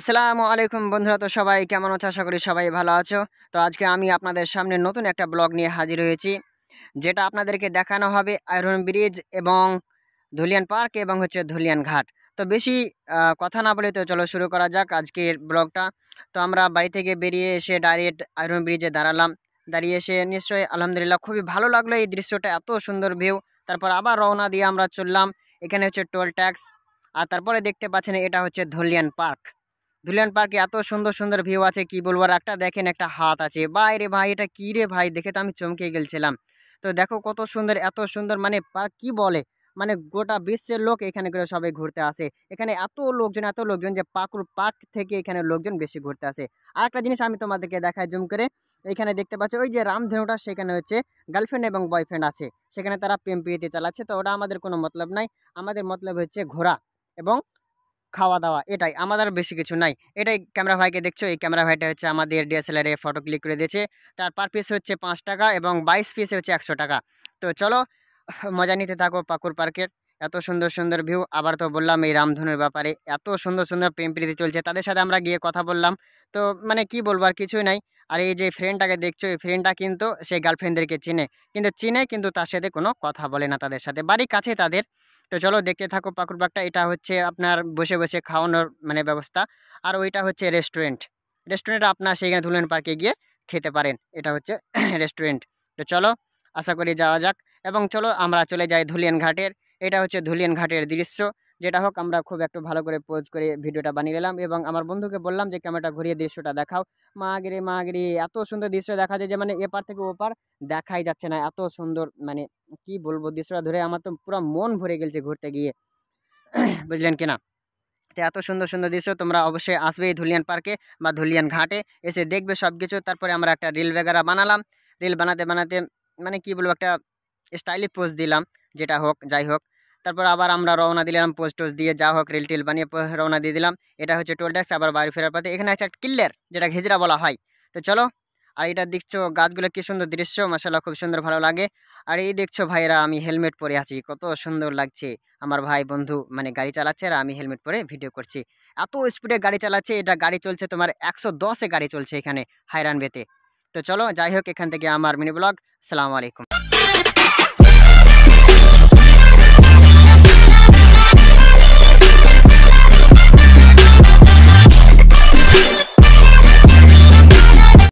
আসসালামু আলাইকুম বন্ধুরা তো সবাই কেমন আছো আশা করি সবাই ভালো আছো তো আজকে আমি আপনাদের সামনে নতুন একটা ব্লগ নিয়ে হাজির হয়েছি যেটা আপনাদেরকে দেখানো হবে আয়রন ব্রিজ এবং ধুলিয়ান পার্ক এবং হচ্ছে ধুলিয়ান ঘাট তো বেশি কথা না বলে তো চলো শুরু করা যাক আজকের ব্লগটা তো আমরা বাড়ি থেকে বেরিয়ে এসে ডাইরেক্ট আয়রন ব্রিজে দাঁড়ালাম দাঁড়িয়ে এসে নিশ্চয়ই আলহামদুলিল্লাহ খুবই ভালো লাগলো এই দৃশ্যটা এত সুন্দর ভিউ তারপর আবার রওনা দিয়ে আমরা চললাম এখানে হচ্ছে টোল ট্যাক্স আর তারপরে দেখতে পাচ্ছেন এটা হচ্ছে ধুলিয়ান পার্ক ধুলিয়ান পার্কে এত সুন্দর সুন্দর ভিউ আছে কি বলবো আর একটা দেখেন একটা হাত আছে বাইরে রে ভাই এটা কী রে ভাই দেখে তো আমি চমকে গেছিলাম তো দেখো কত সুন্দর এত সুন্দর মানে পার্ক কি বলে মানে গোটা বিশ্বের লোক এখানে করে সবাই ঘুরতে আসে এখানে এত লোকজন এত লোকজন যে পাকুর পার্ক থেকে এখানে লোকজন বেশি ঘুরতে আসে আর একটা জিনিস আমি তোমাদেরকে দেখাই জুম করে এখানে দেখতে পাচ্ছি ওই যে রামধেনুটা সেখানে হচ্ছে গার্লফ্রেন্ড এবং বয়ফ্রেন্ড আছে সেখানে তারা প্রেম প্রীতি চালাচ্ছে তো ওটা আমাদের কোনো মতলব নাই আমাদের মতলব হচ্ছে ঘোরা এবং খাওয়া দাওয়া এটাই আমাদের বেশি কিছু নাই এটাই ক্যামেরা ভাইকে দেখছো এই ক্যামেরা ভাইটা হচ্ছে আমাদের এ ফটো ক্লিক করে দিয়েছে তার পার পিস হচ্ছে পাঁচ টাকা এবং বাইশ পিসে হচ্ছে একশো টাকা তো চলো মজা নিতে থাকো পাকুর পার্কের এত সুন্দর সুন্দর ভিউ আবার তো বললাম এই রামধনুর ব্যাপারে এত সুন্দর সুন্দর প্রেম প্রীতি চলছে তাদের সাথে আমরা গিয়ে কথা বললাম তো মানে কি বলবো আর কিছুই নাই আর এই যে ফ্রেন্ডটাকে দেখছো এই ফ্রেন্ডটা কিন্তু সেই গার্লফ্রেন্ডদেরকে চিনে কিন্তু চিনে কিন্তু তার সাথে কোনো কথা বলে না তাদের সাথে বাড়ির কাছে তাদের তো চলো দেখতে থাকো পাকুরবাগটা এটা হচ্ছে আপনার বসে বসে খাওয়ানোর মানে ব্যবস্থা আর ওইটা হচ্ছে রেস্টুরেন্ট রেস্টুরেন্ট আপনার সেইখানে ধুলেন পার্কে গিয়ে খেতে পারেন এটা হচ্ছে রেস্টুরেন্ট তো চলো আশা করি যাওয়া যাক এবং চলো আমরা চলে যাই ধুলিয়ান ঘাটের এটা হচ্ছে ধুলিয়ান ঘাটের দৃশ্য যেটা হোক আমরা খুব একটু ভালো করে পোজ করে ভিডিওটা বানিয়ে নিলাম এবং আমার বন্ধুকে বললাম যে ক্যামেরাটা ঘুরিয়ে দৃশ্যটা দেখাও মা মা গিরি এত সুন্দর দৃশ্য দেখা যায় যে মানে এপার থেকে ওপার দেখাই যাচ্ছে না এত সুন্দর মানে কি বলবো দৃশ্যটা ধরে আমার তো পুরো মন ভরে গেলছে ঘুরতে গিয়ে বুঝলেন কিনা তো এত সুন্দর সুন্দর দৃশ্য তোমরা অবশ্যই আসবে এই ধুলিয়ান পার্কে বা ধুলিয়ান ঘাটে এসে দেখবে সব কিছু তারপরে আমরা একটা রিল বেগারা বানালাম রিল বানাতে বানাতে মানে কি বলবো একটা স্টাইলি পোজ দিলাম যেটা হোক যাই হোক তারপর আবার আমরা রওনা দিলাম পোস্ট টোস্ট দিয়ে যা হোক রিল টিল বানিয়ে রওনা দিয়ে দিলাম এটা হচ্ছে টোল ট্যাক্স আবার বাড়ি ফেরার পথে এখানে আছে একটা কিল্লের যেটা ঘেজরা বলা হয় তো চলো আর এটা দেখছো গাছগুলো কী সুন্দর দৃশ্য মাসাল্লাহ খুব সুন্দর ভালো লাগে আর এই দেখছো ভাইরা আমি হেলমেট পরে আছি কত সুন্দর লাগছে আমার ভাই বন্ধু মানে গাড়ি চালাচ্ছে আর আমি হেলমেট পরে ভিডিও করছি এত স্পিডে গাড়ি চালাচ্ছে এটা গাড়ি চলছে তোমার একশো দশে গাড়ি চলছে এখানে বেতে তো চলো যাই হোক এখান থেকে আমার মিনি ব্লগ সালাম আলাইকুম